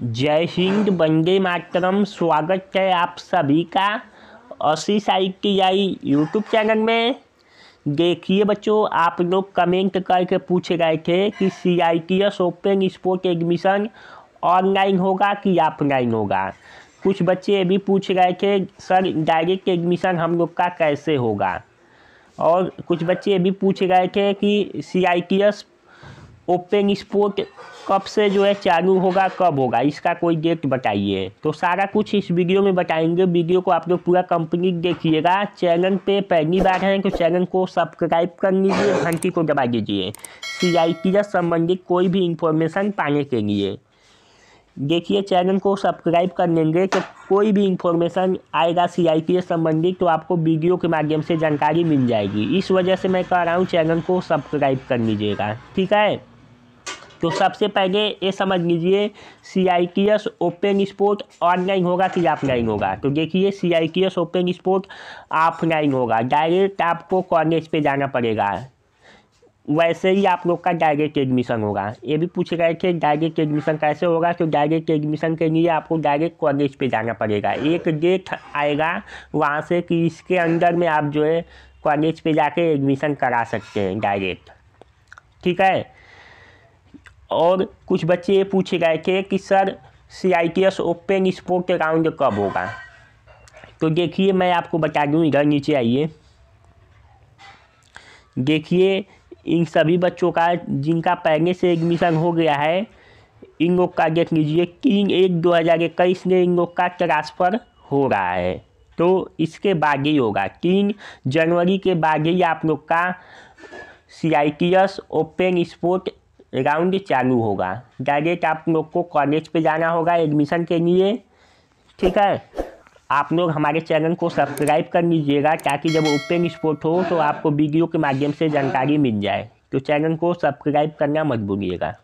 जय हिंद बंदे मातरम स्वागत है आप सभी का साई की आई यूट्यूब चैनल में देखिए बच्चों आप लोग कमेंट करके पूछ गए थे कि C I T S open spot admission online होगा कि ऑफलाइन होगा कुछ बच्चे ये भी पूछ गए थे सर डायरेक्ट एडमिशन हम लोग का कैसे होगा और कुछ बच्चे ये भी पूछ गए थे कि C I T S open spot कब से जो है चालू होगा कब होगा इसका कोई डेट बताइए तो सारा कुछ इस वीडियो में बताएंगे वीडियो को आप लोग पूरा कंप्लीट देखिएगा चैनल पे पहली बार हैं तो चैनल को सब्सक्राइब कर लीजिए घंटी को दबा दीजिए सी आई टी संबंधित कोई भी इंफॉर्मेशन पाने के लिए देखिए चैनल को सब्सक्राइब कर लेंगे तो कोई भी इंफॉर्मेशन आएगा सी आई पी संबंधित तो आपको वीडियो के माध्यम से जानकारी मिल जाएगी इस वजह से मैं कह रहा हूँ चैनल को सब्सक्राइब कर लीजिएगा ठीक है तो सबसे पहले ये समझ लीजिए C I T S open spot online होगा कि ऑफलाइन होगा तो देखिए C I T S open spot offline होगा डायरेक्ट आपको कॉलेज पे जाना पड़ेगा वैसे ही आप लोग का डायरेक्ट एडमिशन होगा ये भी पूछ रहे थे डायरेक्ट एडमिशन कैसे होगा तो डायरेक्ट एडमिशन के लिए आपको डायरेक्ट कॉलेज पे जाना पड़ेगा एक डेट आएगा वहाँ से कि इसके अंदर में आप जो है कॉलेज पे जाके एडमिशन करा सकते हैं डायरेक्ट ठीक है और कुछ बच्चे ये पूछ रहे थे कि sir C I T S open spot round कब होगा तो देखिए मैं आपको बता दूँ इधर नीचे आइए देखिए इन सभी बच्चों का जिनका पहले से एडमिशन हो गया है इन लोग का देख लीजिए तीन एक दो हज़ार इक्कीस में इन लोग का ट्रांसफ़र हो रहा है तो इसके बाद ही होगा तीन जनवरी के बाद ही आप लोग का C I T S open spot round चालू होगा डायरेक्ट आप लोग को कॉलेज पे जाना होगा एडमिशन के लिए ठीक है आप लोग हमारे चैनल को सब्सक्राइब कर लीजिएगा ताकि जब ओपन स्पोर्ट हो तो आपको वीडियो के माध्यम से जानकारी मिल जाए तो चैनल को सब्सक्राइब करना मत भूलिएगा